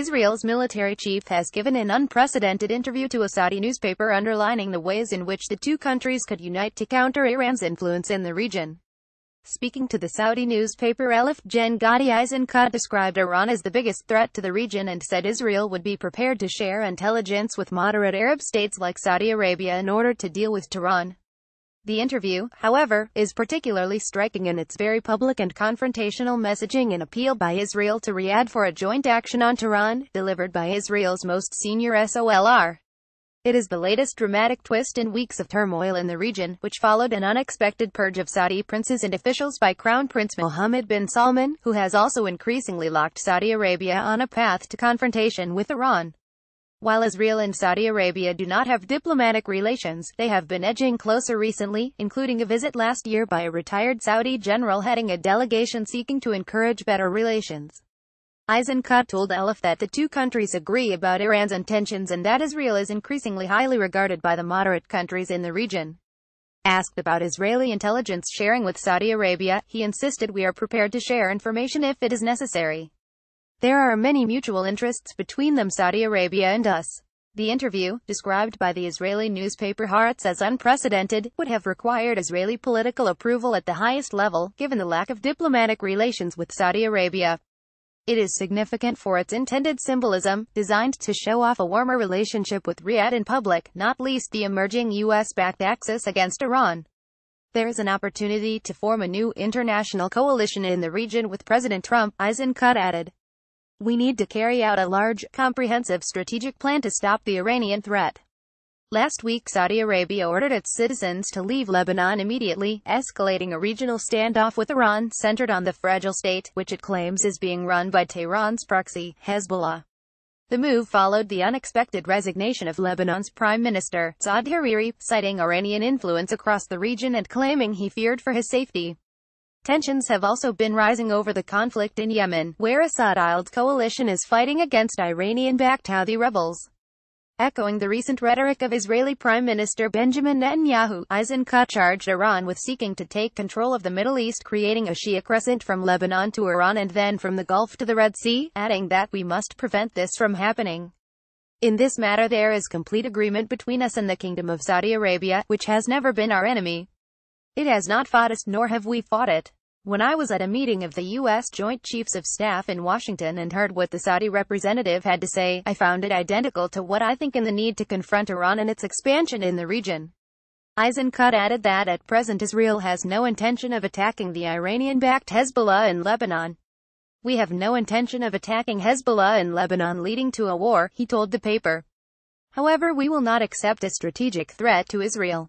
Israel's military chief has given an unprecedented interview to a Saudi newspaper underlining the ways in which the two countries could unite to counter Iran's influence in the region. Speaking to the Saudi newspaper Elif Jen Gadi Eisenkot described Iran as the biggest threat to the region and said Israel would be prepared to share intelligence with moderate Arab states like Saudi Arabia in order to deal with Tehran. The interview, however, is particularly striking in its very public and confrontational messaging and appeal by Israel to Riyadh for a joint action on Tehran, delivered by Israel's most senior SOLR. It is the latest dramatic twist in weeks of turmoil in the region, which followed an unexpected purge of Saudi princes and officials by Crown Prince Mohammed bin Salman, who has also increasingly locked Saudi Arabia on a path to confrontation with Iran. While Israel and Saudi Arabia do not have diplomatic relations, they have been edging closer recently, including a visit last year by a retired Saudi general heading a delegation seeking to encourage better relations. Eisenkot told Elif that the two countries agree about Iran's intentions and that Israel is increasingly highly regarded by the moderate countries in the region. Asked about Israeli intelligence sharing with Saudi Arabia, he insisted we are prepared to share information if it is necessary. There are many mutual interests between them Saudi Arabia and us. The interview, described by the Israeli newspaper Haaretz as unprecedented, would have required Israeli political approval at the highest level, given the lack of diplomatic relations with Saudi Arabia. It is significant for its intended symbolism, designed to show off a warmer relationship with Riyadh in public, not least the emerging U.S.-backed axis against Iran. There is an opportunity to form a new international coalition in the region with President Trump, Eisenkot added. We need to carry out a large, comprehensive strategic plan to stop the Iranian threat. Last week Saudi Arabia ordered its citizens to leave Lebanon immediately, escalating a regional standoff with Iran centered on the fragile state, which it claims is being run by Tehran's proxy, Hezbollah. The move followed the unexpected resignation of Lebanon's Prime Minister, Saad Hariri, citing Iranian influence across the region and claiming he feared for his safety. Tensions have also been rising over the conflict in Yemen, where Assad-Iled coalition is fighting against Iranian-backed Houthi rebels. Echoing the recent rhetoric of Israeli Prime Minister Benjamin Netanyahu, Eisenkot charged Iran with seeking to take control of the Middle East creating a Shia crescent from Lebanon to Iran and then from the Gulf to the Red Sea, adding that we must prevent this from happening. In this matter there is complete agreement between us and the Kingdom of Saudi Arabia, which has never been our enemy. It has not fought us nor have we fought it. When I was at a meeting of the U.S. Joint Chiefs of Staff in Washington and heard what the Saudi representative had to say, I found it identical to what I think in the need to confront Iran and its expansion in the region. Eisenkot added that at present Israel has no intention of attacking the Iranian-backed Hezbollah in Lebanon. We have no intention of attacking Hezbollah in Lebanon leading to a war, he told the paper. However we will not accept a strategic threat to Israel.